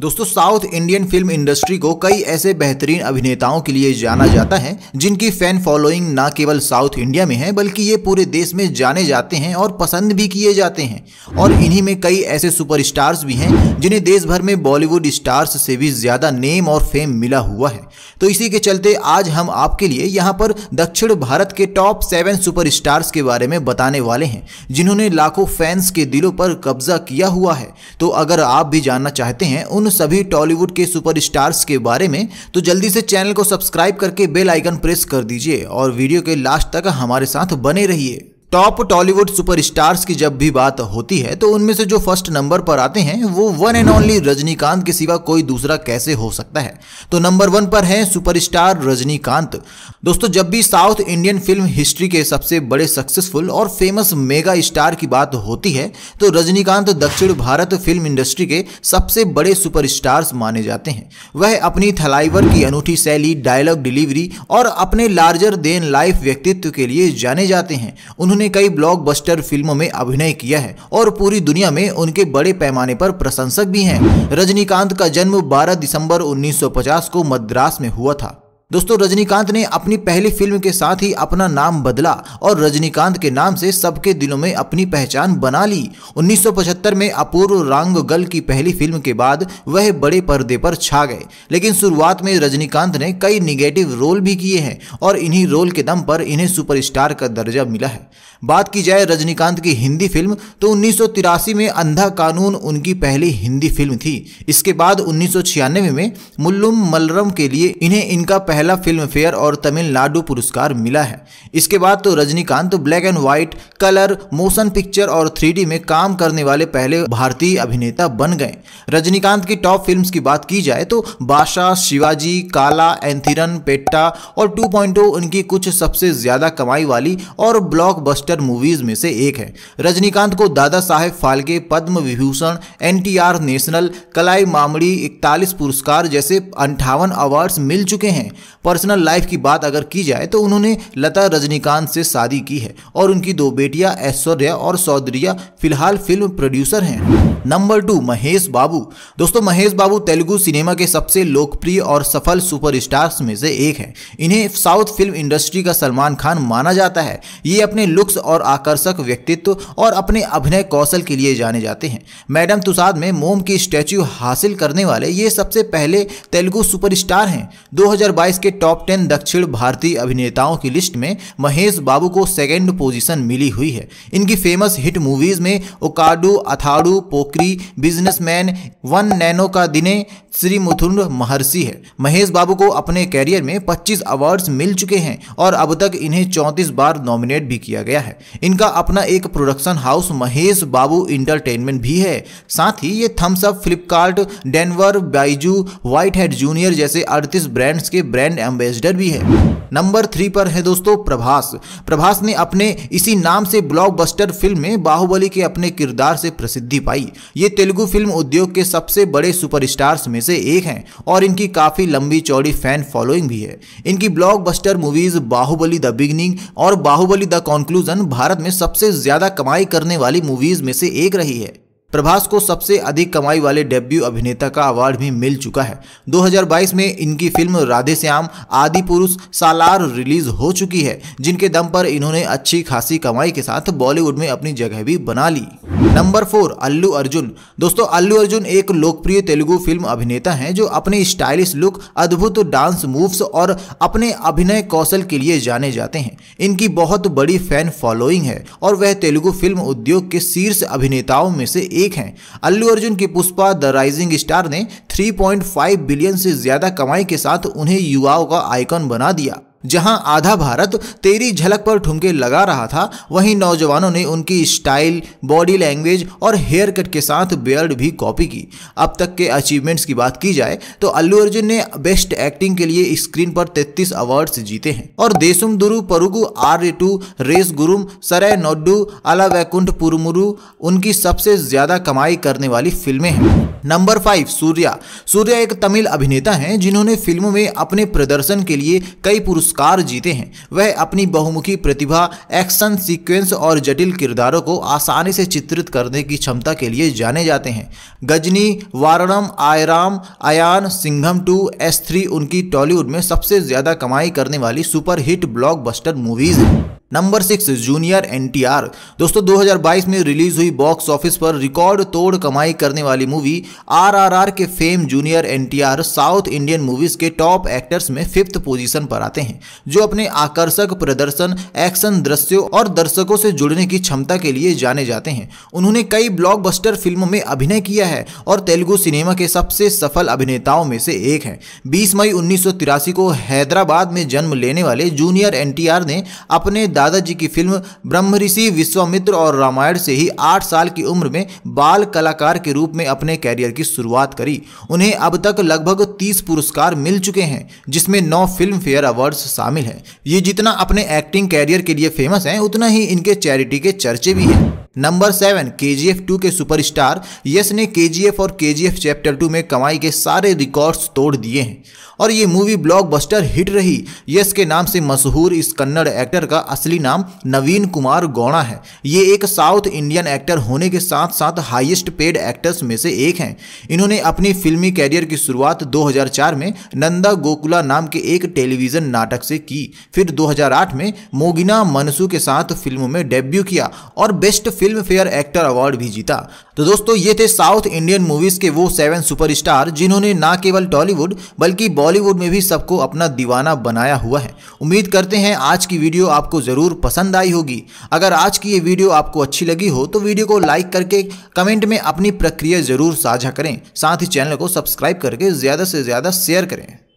दोस्तों south Indian film industry को कई ऐसे बेहतरीन अभिनेताओं के लिए जाना जाता है जिनकी फैन फॉलोइंग न केवल साउथ इंडिया में है बल्कि ये पूरे देश में जाने जाते हैं और पसंद भी किए जाते हैं और इन्हीं में कई ऐसे सुपरस्टार्स भी हैं जिन्हें देश भर में बॉलीवुड स्टार्स से भी ज़्यादा नेम और फेम मिला हुआ है तो इसी के चलते आज हम आपके लिए यहाँ पर दक्षिण भारत के टॉप सेवन सुपर के बारे में बताने वाले हैं जिन्होंने लाखों फैंस के दिलों पर कब्जा किया हुआ है तो अगर आप भी जानना चाहते हैं उन सभी टॉलीवुड के सुपरस्टार्स के बारे में तो जल्दी से चैनल को सब्सक्राइब करके बेल आइकन प्रेस कर दीजिए और वीडियो के लास्ट तक हमारे साथ बने रहिए टॉप टॉलीवुड सुपरस्टार्स की जब भी बात होती है तो उनमें से जो फर्स्ट नंबर पर आते हैं वो वन एंड ओनली रजनीकांत के सिवा कोई दूसरा कैसे हो सकता है तो नंबर वन पर है सुपरस्टार रजनीकांत दोस्तों जब भी साउथ इंडियन फिल्म हिस्ट्री के सबसे बड़े सक्सेसफुल और फेमस मेगा स्टार की बात होती है तो रजनीकांत दक्षिण भारत फिल्म इंडस्ट्री के सबसे बड़े सुपर माने जाते हैं वह अपनी थलाइवर की अनूठी शैली डायलॉग डिलीवरी और अपने लार्जर देन लाइफ व्यक्तित्व के लिए जाने जाते हैं उन्होंने उन्होंने कई ब्लॉकबस्टर फिल्मों में अभिनय किया है और पूरी दुनिया में उनके बड़े पैमाने पर प्रशंसक भी हैं रजनीकांत का जन्म 12 दिसंबर 1950 को मद्रास में हुआ था दोस्तों रजनीकांत ने अपनी पहली फिल्म के साथ ही अपना नाम बदला और रजनीकांत के नाम से सबके दिलों में अपनी पहचान बना ली 1975 में अपूर्व रंग गल की पहली फिल्म के बाद वह बड़े पर्दे पर छा गए लेकिन शुरुआत में रजनीकांत ने कई निगेटिव रोल भी किए हैं और इन्हीं रोल के दम पर इन्हें सुपरस्टार का दर्जा मिला है बात की जाए रजनीकांत की हिंदी फिल्म तो उन्नीस में अंधा कानून उनकी पहली हिंदी फिल्म थी इसके बाद उन्नीस में मुल्लुम मलरम के लिए इन्हें इनका पहला फिल्म फेयर और तमिलनाडु पुरस्कार मिला है इसके बाद तो रजनीकांत तो black and white colour motion picture और थ्री में काम करने वाले पहले भारतीय अभिनेता बन गए रजनीकांत की टॉप फिल्म की बात की जाए तो बादशाह शिवाजी काला एंथिरन पेट्टा और टू उनकी कुछ सबसे ज़्यादा कमाई वाली और ब्लॉकबस्टर मूवीज़ में से एक है रजनीकांत को Dada Saheb Phalke Padma Vibhushan NTR national Kalaimamani इकतालीस पुरस्कार जैसे अंठावन अवार्ड्स मिल चुके हैं पर्सनल लाइफ की बात अगर की जाए तो उन्होंने लता रजनीकांत से शादी की है और उनकी दो बेटियां ऐश्वर्या और सौदरिया फिलहाल फिल्म प्रोड्यूसर हैं नंबर टू महेश बाबू दोस्तों महेश बाबू तेलुगु सिनेमा के सबसे लोकप्रिय और सफल सुपरस्टार्स में से एक है इन्हें साउथ फिल्म इंडस्ट्री का सलमान खान माना जाता है ये अपने लुक्स और आकर्षक व्यक्तित्व और अपने अभिनय कौशल के लिए जाने जाते हैं मैडम तुसाद में मोम की स्टैच्यू हासिल करने वाले ये सबसे पहले तेलुगु सुपरस्टार हैं के टॉप टेन दक्षिण भारतीय अभिनेताओं की लिस्ट में महेश बाबू को सेकेंड पोजीशन मिली हुई है इनकी फेमस हिट मूवीज में ओकाडू अथाड़ू पोकरी बिजनेसमैन वन नैनो का दिने श्री मुथुन महर्षि है महेश बाबू को अपने कैरियर में 25 अवार्ड्स मिल चुके हैं और अब तक इन्हें 34 बार नॉमिनेट भी किया गया है इनका अपना एक production house Mahesh Babu entertainment भी है साथ ही ये Thums Up Flipkart Denver Byju WhiteHat junior जैसे अड़तीस ब्रांड्स के ब्रांड ब्रांड एम्बेसडर भी है नंबर थ्री पर है दोस्तों प्रभास प्रभास ने अपने इसी नाम से ब्लॉकबस्टर फिल्म में बाहुबली के अपने किरदार से प्रसिद्धि पाई ये तेलुगु फिल्म उद्योग के सबसे बड़े सुपरस्टार्स में से एक हैं और इनकी काफ़ी लंबी चौड़ी फैन फॉलोइंग भी है इनकी blockbuster movies Baahubali the beginning और बाहुबली द कॉन्क्लूजन भारत में सबसे ज़्यादा कमाई करने वाली मूवीज़ में से एक रही है प्रभास को सबसे अधिक कमाई वाले डेब्यू अभिनेता का अवार्ड भी मिल चुका है 2022 में इनकी फिल्म राधे श्याम आदि पुरुष सालार रिलीज हो चुकी है जिनके दम पर इन्होंने अच्छी खासी कमाई के साथ बॉलीवुड में अपनी जगह भी बना ली नंबर फोर अल्लू अर्जुन दोस्तों अल्लू अर्जुन एक लोकप्रिय तेलुगु फिल्म अभिनेता हैं जो अपने स्टाइलिश लुक अद्भुत डांस मूव्स और अपने अभिनय कौशल के लिए जाने जाते हैं इनकी बहुत बड़ी फैन फॉलोइंग है और वह तेलुगु फिल्म उद्योग के शीर्ष अभिनेताओं में से एक हैं अल्लू अर्जुन की पुष्पा द राइजिंग स्टार ने 3.5 बिलियन से ज़्यादा कमाई के साथ उन्हें युवाओं का आइकॉन बना दिया जहां आधा भारत तेरी झलक पर ठुमके लगा रहा था वहीं नौजवानों ने उनकी स्टाइल बॉडी लैंग्वेज और हेयर कट के साथ बियर्ड भी कॉपी की अब तक के अचीवमेंट्स की बात की जाए तो अल्लू अर्जुन ने बेस्ट एक्टिंग के लिए स्क्रीन पर 33 अवार्ड्स जीते हैं और देसुम दुरु परुगु आर two race Gurram Sarrainodu Ala Vaikuntha पुरमुरु उनकी सबसे ज्यादा कमाई करने वाली फिल्में हैं नंबर फाइव सूर्या सूर्या एक तमिल अभिनेता हैं जिन्होंने फिल्मों में अपने प्रदर्शन के लिए कई पुरुष पुरस्कार जीते हैं वह अपनी बहुमुखी प्रतिभा एक्शन सीक्वेंस और जटिल किरदारों को आसानी से चित्रित करने की क्षमता के लिए जाने जाते हैं Ghajini Vaaranam Aayiram Ayan Singam two S three उनकी टॉलीवुड में सबसे ज़्यादा कमाई करने वाली सुपरहिट ब्लॉकबस्टर मूवीज़ हैं नंबर सिक्स जूनियर एनटीआर दोस्तों 2022 में रिलीज हुई बॉक्स ऑफिस पर रिकॉर्ड तोड़ कमाई करने वाली मूवी आरआरआर के fame junior NTR South Indian movies के टॉप एक्टर्स में फिफ्थ पोजीशन पर आते हैं जो अपने आकर्षक प्रदर्शन एक्शन दृश्यों और दर्शकों से जुड़ने की क्षमता के लिए जाने जाते हैं उन्होंने कई ब्लॉकबस्टर फिल्मों में अभिनय किया है और तेलुगु सिनेमा के सबसे सफल अभिनेताओं में से एक है बीस मई उन्नीस को हैदराबाद में जन्म लेने वाले जूनियर एन ने अपने दादाजी की फिल्म ब्रह्मऋषि विश्वामित्र और रामायण से ही आठ साल की उम्र में बाल कलाकार के रूप में अपने कैरियर की शुरुआत करी उन्हें अब तक लगभग तीस पुरस्कार मिल चुके हैं जिसमें नौ फिल्म फेयर अवार्ड्स शामिल हैं ये जितना अपने एक्टिंग कैरियर के लिए फेमस हैं उतना ही इनके चैरिटी के चर्चे भी हैं number seven K G F two के सुपरस्टार यश ने के जी एफ और के जी एफ चैप्टर टू में कमाई के सारे रिकॉर्ड्स तोड़ दिए हैं और ये मूवी ब्लॉकबस्टर हिट रही यश के नाम से मशहूर इस कन्नड़ एक्टर का असली नाम नवीन कुमार गौड़ा है ये एक साउथ इंडियन एक्टर होने के साथ साथ हाईएस्ट पेड एक्टर्स में से एक हैं इन्होंने अपनी फिल्मी कैरियर की शुरुआत 2004 में नंदा गोकुला नाम के एक टेलीविज़न नाटक से की फिर 2008 में मोगिना मनसू के साथ फिल्मों में डेब्यू किया और best Filmfare actor award भी जीता तो दोस्तों ये थे साउथ इंडियन मूवीज के वो सेवन सुपरस्टार जिन्होंने ना केवल टॉलीवुड बल्कि बॉलीवुड में भी सबको अपना दीवाना बनाया हुआ है उम्मीद करते हैं आज की वीडियो आपको जरूर पसंद आई होगी अगर आज की ये वीडियो आपको अच्छी लगी हो तो वीडियो को लाइक करके कमेंट में अपनी प्रक्रिया जरूर साझा करें साथ ही चैनल को सब्सक्राइब करके ज्यादा से ज्यादा शेयर करें